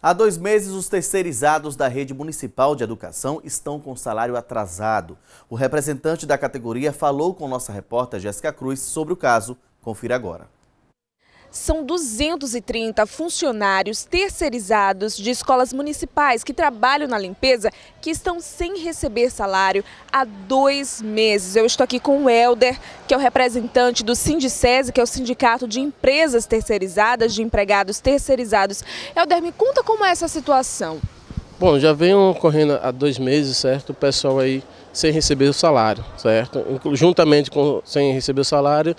Há dois meses, os terceirizados da rede municipal de educação estão com salário atrasado. O representante da categoria falou com nossa repórter Jéssica Cruz sobre o caso. Confira agora. São 230 funcionários terceirizados de escolas municipais que trabalham na limpeza que estão sem receber salário há dois meses. Eu estou aqui com o Helder, que é o representante do Sindicese, que é o Sindicato de Empresas Terceirizadas, de Empregados Terceirizados. Helder, me conta como é essa situação. Bom, já vem ocorrendo há dois meses, certo? O pessoal aí sem receber o salário, certo? Juntamente com sem receber o salário,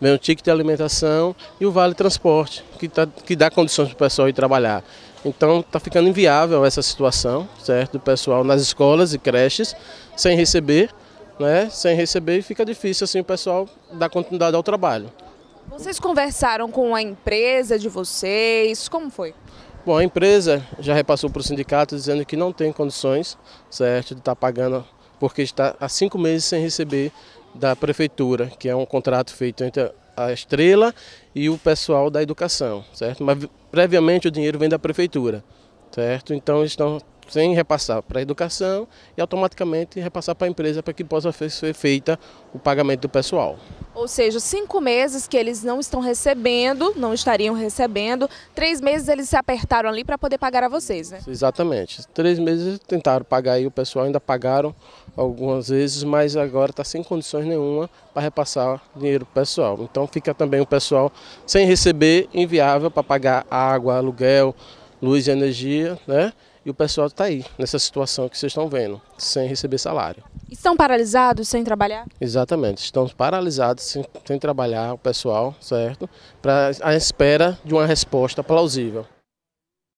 vem o ticket de alimentação e o vale transporte, que, tá, que dá condições para o pessoal ir trabalhar. Então está ficando inviável essa situação, certo? Do pessoal nas escolas e creches sem receber, né? Sem receber e fica difícil assim o pessoal dar continuidade ao trabalho. Vocês conversaram com a empresa de vocês? Como foi? Bom, a empresa já repassou para o sindicato dizendo que não tem condições, certo, de estar tá pagando porque está há cinco meses sem receber da prefeitura, que é um contrato feito entre a Estrela e o pessoal da educação, certo? Mas previamente o dinheiro vem da prefeitura, certo? Então eles estão sem repassar para a educação e automaticamente repassar para a empresa para que possa ser feita o pagamento do pessoal. Ou seja, cinco meses que eles não estão recebendo, não estariam recebendo, três meses eles se apertaram ali para poder pagar a vocês, né? Exatamente. Três meses tentaram pagar e o pessoal ainda pagaram algumas vezes, mas agora está sem condições nenhuma para repassar dinheiro pessoal. Então fica também o pessoal sem receber, inviável para pagar água, aluguel, luz e energia, né? E o pessoal está aí, nessa situação que vocês estão vendo, sem receber salário. Estão paralisados sem trabalhar? Exatamente, estão paralisados sem, sem trabalhar o pessoal, certo? Para a espera de uma resposta plausível.